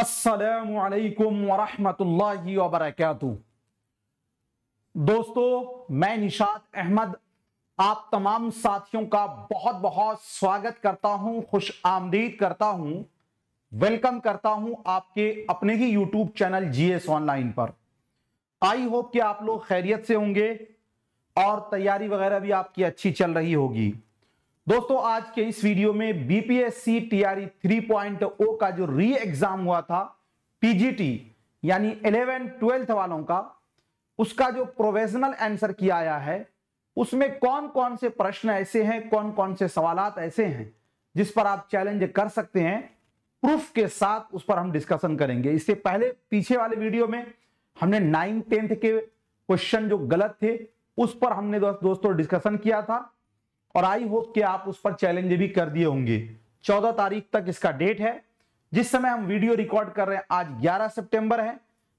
असलकम वरहमतुल्लाहि वबरकू दोस्तों मैं निशात अहमद आप तमाम साथियों का बहुत बहुत स्वागत करता हूँ खुश आमदीद करता हूँ वेलकम करता हूँ आपके अपने ही YouTube channel G S online पर आई होप कि आप लोग खैरियत से होंगे और तैयारी वगैरह भी आपकी अच्छी चल रही होगी दोस्तों आज के इस वीडियो में बीपीएससी टीआरई 3.0 का जो री एग्जाम हुआ था पीजीटी यानी 11 ट्वेल्थ वालों का उसका जो प्रोवेशनल आंसर किया आया है उसमें कौन कौन से प्रश्न ऐसे हैं कौन कौन से सवाल ऐसे हैं जिस पर आप चैलेंज कर सकते हैं प्रूफ के साथ उस पर हम डिस्कशन करेंगे इससे पहले पीछे वाले वीडियो में हमने नाइन टेंथ के क्वेश्चन जो गलत थे उस पर हमने दोस्तों डिस्कशन किया था और आई होप कि आप उस पर चैलेंज भी कर दिए होंगे चौदह तारीख तक इसका डेट है जिस समय हम वीडियो रिकॉर्ड कर रहे हैं आज 11 सितंबर है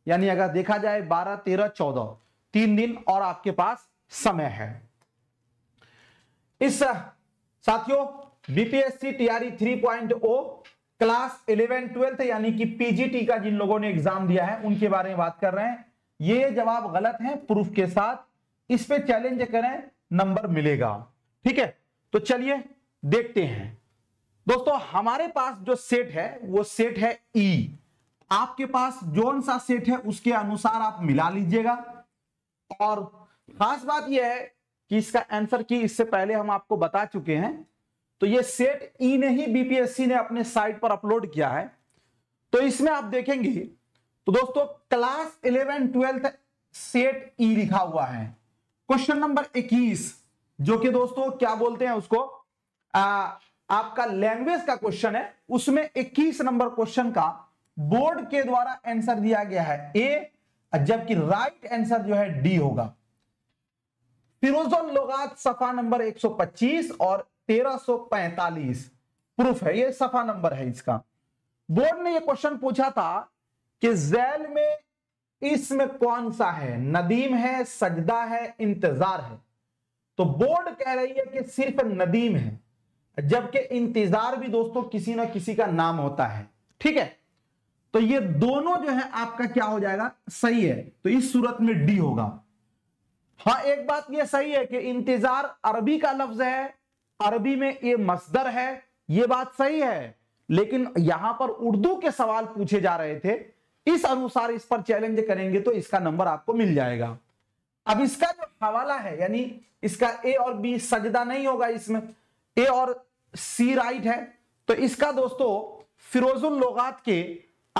यानी अगर देखा जाए 12, 13, 14 तीन दिन और आपके पास समय है इस साथियों बीपीएससी पॉइंट ओ क्लास 11, ट्वेल्थ यानी कि पीजीटी का जिन लोगों ने एग्जाम दिया है उनके बारे में बात कर रहे हैं ये जवाब गलत है प्रूफ के साथ इस पे चैलेंज करें नंबर मिलेगा ठीक है तो चलिए देखते हैं दोस्तों हमारे पास जो सेट है वो सेट है ई e। आपके पास जोन सा सेट है उसके अनुसार आप मिला लीजिएगा और खास बात यह है कि इसका आंसर की इससे पहले हम आपको बता चुके हैं तो ये सेट ई e ने ही बीपीएससी ने अपने साइट पर अपलोड किया है तो इसमें आप देखेंगे तो दोस्तों class eleven twelfth set E लिखा हुआ है क्वेश्चन नंबर इक्कीस जो कि दोस्तों क्या बोलते हैं उसको आ, आपका लैंग्वेज का क्वेश्चन है उसमें 21 नंबर क्वेश्चन का बोर्ड के द्वारा आंसर दिया गया है ए जबकि राइट आंसर जो है डी होगा फिरोजन लोगात सफा नंबर 125 और 1345 प्रूफ है ये सफा नंबर है इसका बोर्ड ने ये क्वेश्चन पूछा था कि जैल में इसमें कौन सा है नदीम है सजदा है इंतजार है तो बोर्ड कह रही है कि सिर्फ नदीम है जबकि इंतजार भी दोस्तों किसी ना किसी का नाम होता है ठीक है तो ये दोनों जो है आपका क्या हो जाएगा सही है तो इस सूरत में डी होगा हाँ एक बात ये सही है कि इंतजार अरबी का लफ्ज है अरबी में ये मसदर है ये बात सही है लेकिन यहां पर उर्दू के सवाल पूछे जा रहे थे इस अनुसार इस पर चैलेंज करेंगे तो इसका नंबर आपको मिल जाएगा अब इसका जो हवाला है यानी इसका ए और बी सजदा नहीं होगा इसमें ए और सी राइट है तो इसका दोस्तों फिरोजुल लोगात के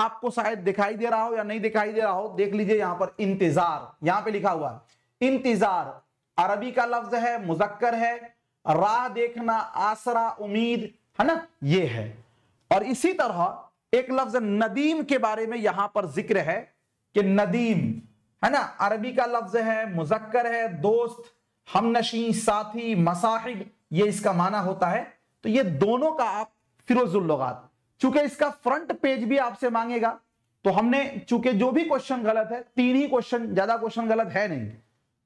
आपको शायद दिखाई दे रहा हो या नहीं दिखाई दे रहा हो देख लीजिए यहां पर इंतजार यहां पे लिखा हुआ है इंतजार अरबी का लफ्ज है मुजक्कर है राह देखना आसरा उम्मीद है ना ये है और इसी तरह एक लफ्ज नदीम के बारे में यहां पर जिक्र है कि नदीम है ना अरबी का लफ्ज है मुजक्कर है दोस्त हमनशी साथी मसाहिब ये इसका माना होता है तो ये दोनों का आप फिरोजुल्लुगात चूंकि इसका फ्रंट पेज भी आपसे मांगेगा तो हमने चूंकि जो भी क्वेश्चन गलत है तीन ही क्वेश्चन ज्यादा क्वेश्चन गलत है नहीं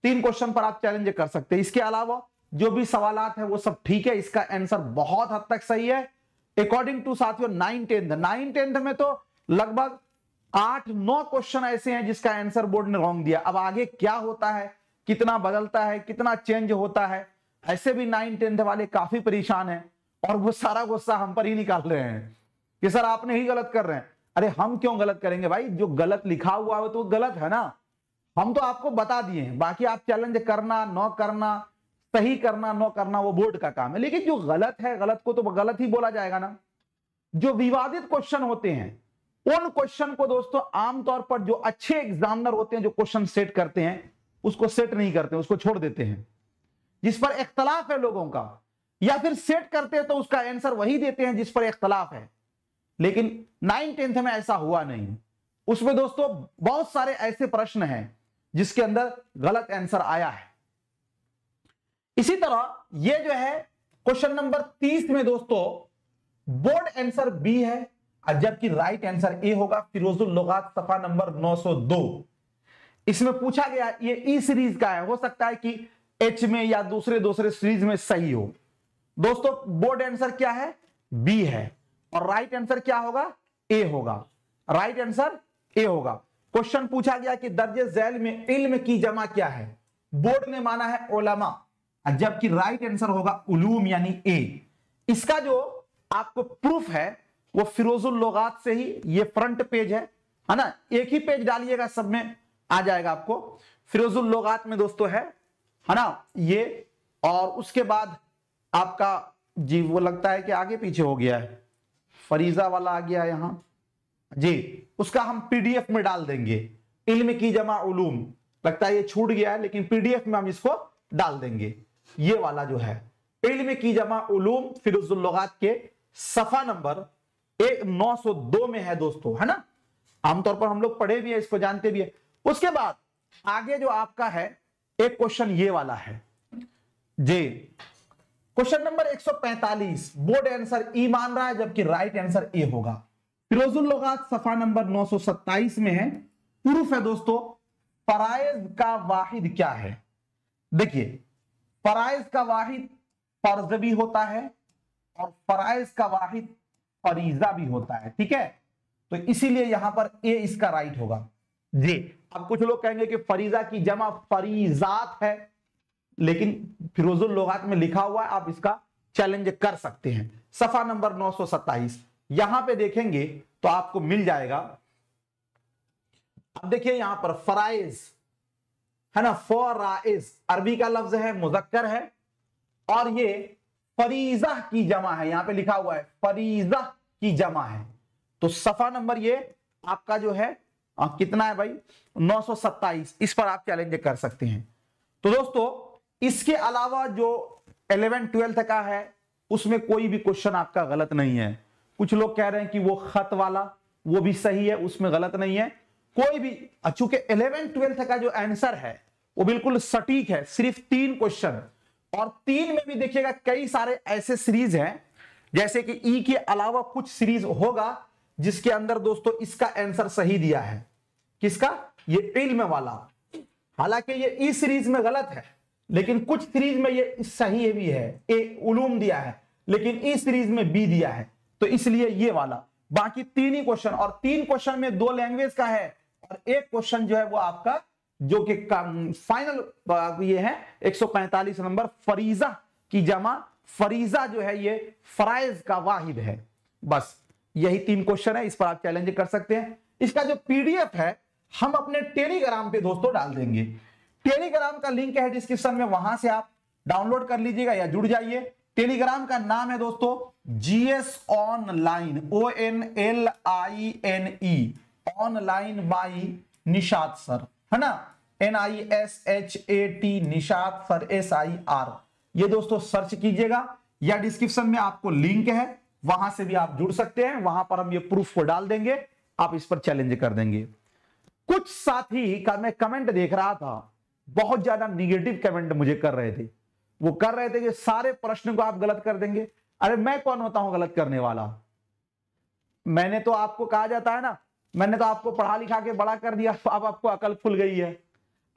तीन क्वेश्चन पर आप चैलेंज कर सकते हैं इसके अलावा जो भी सवाल है वो सब ठीक है इसका आंसर बहुत हद तक सही है अकॉर्डिंग टू साथियों नाइन टेंथ नाइन टेंथ में तो लगभग आठ नौ क्वेश्चन ऐसे हैं जिसका आंसर बोर्ड ने रॉन्ग दिया अब आगे क्या होता है कितना बदलता है कितना चेंज होता है ऐसे भी नाइन टेंथ वाले काफी परेशान हैं और वो सारा गुस्सा हम पर ही निकाल रहे हैं कि सर आपने ही गलत कर रहे हैं अरे हम क्यों गलत करेंगे भाई जो गलत लिखा हुआ है तो गलत है ना हम तो आपको बता दिए हैं बाकी आप चैलेंज करना न करना सही करना न करना वो बोर्ड का काम है लेकिन जो गलत है गलत को तो गलत ही बोला जाएगा ना जो विवादित क्वेश्चन होते हैं उन क्वेश्चन को दोस्तों आमतौर पर जो अच्छे एग्जामिनर होते हैं जो क्वेश्चन सेट करते हैं उसको सेट नहीं करते उसको छोड़ देते हैं जिस पर इख्तलाफ है लोगों का या फिर सेट करते हैं तो उसका आंसर वही देते हैं जिस पर इख्तलाफ है लेकिन नाइन टेंथ में ऐसा हुआ नहीं उसमें दोस्तों बहुत सारे ऐसे प्रश्न हैं जिसके अंदर गलत आंसर आया है इसी तरह यह जो है क्वेश्चन नंबर तीस में दोस्तों बोर्ड आंसर बी है जबकि राइट आंसर ए होगा फिरोजुल सफा नंबर 902 इसमें पूछा गया ये ई e सीरीज का है हो सकता है कि एच में या दूसरे दूसरे सीरीज में सही हो दोस्तों बोर्ड आंसर क्या है बी है और राइट आंसर क्या होगा ए होगा राइट आंसर ए होगा क्वेश्चन पूछा गया कि दर्जे जैल में इल्म की जमा क्या है बोर्ड ने माना है ओलमा जबकि राइट आंसर होगा उलूम यानी ए इसका जो आपको प्रूफ है वो फिरोजुल लोगात से ही ये फ्रंट पेज है है ना एक ही पेज डालिएगा सब में आ जाएगा आपको फिरोजुल लोगात में दोस्तों है है ना ये और उसके बाद आपका जी वो लगता है कि आगे पीछे हो गया है फरीजा वाला आ गया यहाँ जी उसका हम पीडीएफ में डाल देंगे इल्म की जमा उलूम लगता है ये छूट गया है लेकिन पीडीएफ में हम इसको डाल देंगे ये वाला जो है इल्म की जमा उलूम फिरोजुल लोगात के सफा नंबर एक 902 में है दोस्तों है ना आमतौर पर हम लोग पढ़े भी है इसको जानते भी है उसके बाद आगे जो आपका है एक क्वेश्चन ये वाला है जी question number 145 board answer E मान रहा है जबकि राइट आंसर ए होगा फिरोजुल लोगात सफा नंबर 927 में है प्रूफ है दोस्तों फराइज का वाहिद क्या है देखिए फराइज का वाहिद फर्ज भी होता है और फराइज का वाहिद फरीजा भी होता है ठीक है तो इसीलिए यहां पर ए इसका राइट होगा जी अब कुछ लोग कहेंगे कि फरीजा की जमा फरीजात है लेकिन फिरोजुल लोगात में लिखा हुआ है आप इसका चैलेंज कर सकते हैं सफा नंबर 927 यहां पे देखेंगे तो आपको मिल जाएगा अब देखिए यहां पर फराइज है ना फराइज अरबी का लफ्ज है मुजक्कर है और ये फरीजा की जमा है यहां पे लिखा हुआ है फरीजा की जमा है तो सफा नंबर ये आपका जो है आ, कितना है भाई नौ इस पर आप चैलेंज कर सकते हैं तो दोस्तों इसके अलावा जो 11 ट्वेल्थ का है उसमें कोई भी क्वेश्चन आपका गलत नहीं है कुछ लोग कह रहे हैं कि वो खत वाला वो भी सही है उसमें गलत नहीं है कोई भी चूंकि 11 ट्वेल्थ का जो आंसर है वो बिल्कुल सटीक है सिर्फ तीन क्वेश्चन और तीन में भी देखिएगा कई सारे ऐसे सीरीज हैं जैसे कि ई e के अलावा कुछ सीरीज होगा जिसके अंदर दोस्तों इसका आंसर सही दिया है किसका ये इल्म वाला हालांकि ये ई e सीरीज में गलत है लेकिन कुछ सीरीज में ये सही भी है ए उलूम दिया है लेकिन ई e सीरीज में बी दिया है तो इसलिए ये वाला बाकी तीन ही क्वेश्चन और तीन क्वेश्चन में दो लैंग्वेज का है और एक क्वेश्चन जो है वो आपका जो कि फाइनल ये है 145 नंबर फरीजा की जमा फरीजा जो है ये फराइज का वाहिद है बस यही तीन क्वेश्चन है इस पर आप चैलेंज कर सकते हैं इसका जो पीडीएफ है हम अपने टेलीग्राम पे दोस्तों डाल देंगे टेलीग्राम का लिंक है डिस्क्रिप्शन में वहां से आप डाउनलोड कर लीजिएगा या जुड़ जाइए टेलीग्राम का नाम है दोस्तों GS online O N L I N E online by Nishad sir है ना N I S H A T Nishad for S I R ये दोस्तों सर्च कीजिएगा या डिस्क्रिप्शन में आपको लिंक है वहां से भी आप जुड़ सकते हैं वहां पर हम ये प्रूफ को डाल देंगे आप इस पर चैलेंज कर देंगे कुछ साथी का मैं कमेंट देख रहा था बहुत ज्यादा निगेटिव कमेंट मुझे कर रहे थे वो कर रहे थे कि सारे प्रश्न को आप गलत कर देंगे अरे मैं कौन होता हूं गलत करने वाला मैंने तो आपको कहा जाता है ना मैंने तो आपको पढ़ा लिखा के बड़ा कर दिया अब आपको अकल खुल गई है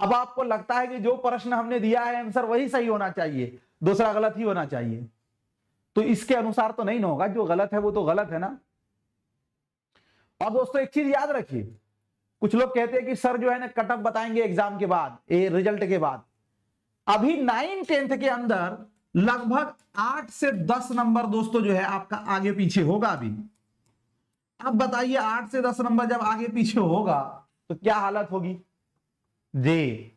अब आपको लगता है कि जो प्रश्न हमने दिया है आंसर वही सही होना चाहिए दूसरा गलत ही होना चाहिए तो इसके अनुसार तो नहीं होगा जो गलत है वो तो गलत है ना और दोस्तों एक चीज याद रखिए कुछ लोग कहते हैं कि सर जो है ना कटअप बताएंगे एग्जाम के बाद ए रिजल्ट के बाद अभी नाइन टेंथ के अंदर लगभग आठ से दस नंबर दोस्तों जो है आपका आगे पीछे होगा अभी अब बताइए आठ से दस नंबर जब आगे पीछे होगा तो क्या हालत होगी जी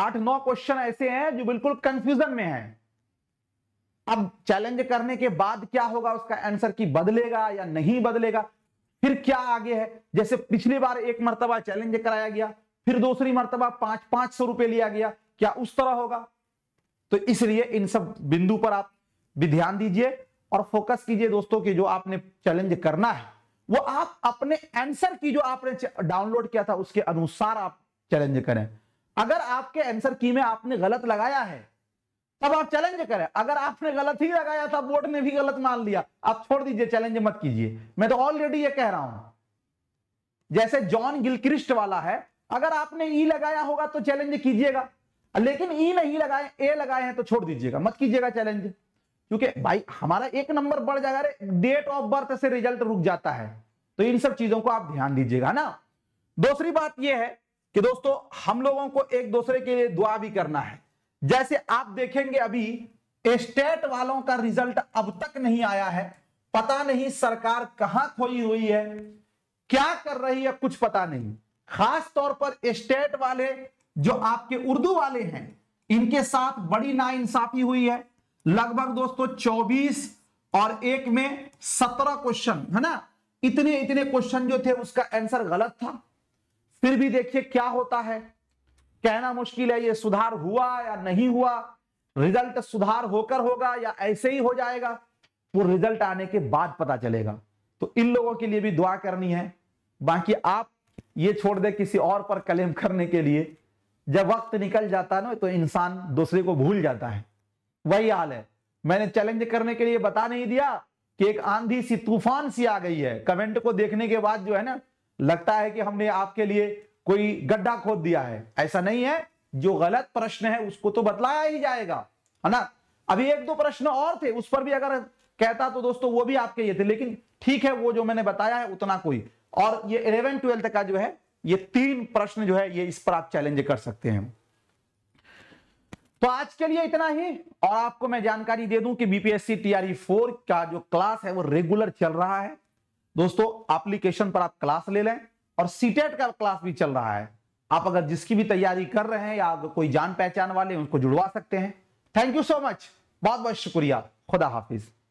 आठ नौ क्वेश्चन ऐसे हैं जो बिल्कुल कंफ्यूजन में हैं अब चैलेंज करने के बाद क्या होगा उसका आंसर की बदलेगा या नहीं बदलेगा फिर क्या आगे है जैसे पिछली बार एक मरतबा चैलेंज कराया गया फिर दूसरी मरतबा पांच पांच सौ रुपए लिया गया क्या उस तरह होगा तो इसलिए इन सब बिंदु पर आप भी ध्यान दीजिए और फोकस कीजिए दोस्तों कि जो आपने चैलेंज करना है वो आप अपने आंसर की जो आपने डाउनलोड किया था उसके अनुसार आप चैलेंज करें अगर आपके आंसर की में आपने गलत लगाया है तब आप चैलेंज करें अगर आपने गलत ही लगाया था बोर्ड ने भी गलत मान लिया आप छोड़ दीजिए चैलेंज मत कीजिए मैं तो ऑलरेडी ये कह रहा हूं जैसे जॉन गिलक्रिस्ट वाला है अगर आपने ई e लगाया होगा तो चैलेंज कीजिएगा लेकिन ई e नहीं लगाए ए लगाए हैं तो छोड़ दीजिएगा मत कीजिएगा चैलेंज क्योंकि भाई हमारा एक नंबर बढ़ जाएगा डेट ऑफ बर्थ से रिजल्ट रुक जाता है तो इन सब चीजों को आप ध्यान दीजिएगा ना दूसरी बात यह है कि दोस्तों हम लोगों को एक दूसरे के लिए दुआ भी करना है जैसे आप देखेंगे अभी स्टेट वालों का रिजल्ट अब तक नहीं आया है पता नहीं सरकार कहां खोई हुई है क्या कर रही है कुछ पता नहीं खास तौर पर स्टेट वाले जो आपके उर्दू वाले हैं इनके साथ बड़ी नाइंसाफी हुई है लगभग दोस्तों 24 और एक में 17 क्वेश्चन है ना इतने इतने क्वेश्चन जो थे उसका आंसर गलत था फिर भी देखिए क्या होता है कहना मुश्किल है ये सुधार हुआ या नहीं हुआ रिजल्ट सुधार होकर होगा या ऐसे ही हो जाएगा वो रिजल्ट आने के बाद पता चलेगा तो इन लोगों के लिए भी दुआ करनी है बाकी आप ये छोड़ दे किसी और पर क्लेम करने के लिए जब वक्त निकल जाता है ना तो इंसान दूसरे को भूल जाता है वही हाल है मैंने चैलेंज करने के लिए बता नहीं दिया कि एक आंधी सी तूफान सी आ गई है कमेंट को देखने के बाद जो है ना लगता है कि हमने आपके लिए कोई गड्ढा खोद दिया है ऐसा नहीं है जो गलत प्रश्न है उसको तो बतलाया ही जाएगा है ना अभी एक दो प्रश्न और थे उस पर भी अगर कहता तो दोस्तों वो भी आपके ये थे लेकिन ठीक है वो जो मैंने बताया है उतना कोई और ये इलेवन ट्वेल्थ का जो है ये तीन प्रश्न जो है ये इस पर आप चैलेंज कर सकते हैं तो आज के लिए इतना ही और आपको मैं जानकारी दे दूं कि बीपीएससी टीआरई फोर का जो क्लास है वो रेगुलर चल रहा है दोस्तों एप्लीकेशन पर आप क्लास ले लें और सीटेट e का क्लास भी चल रहा है आप अगर जिसकी भी तैयारी कर रहे हैं या कोई जान पहचान वाले उनको जुड़वा सकते हैं थैंक यू सो मच बहुत बहुत शुक्रिया खुदा हाफिज़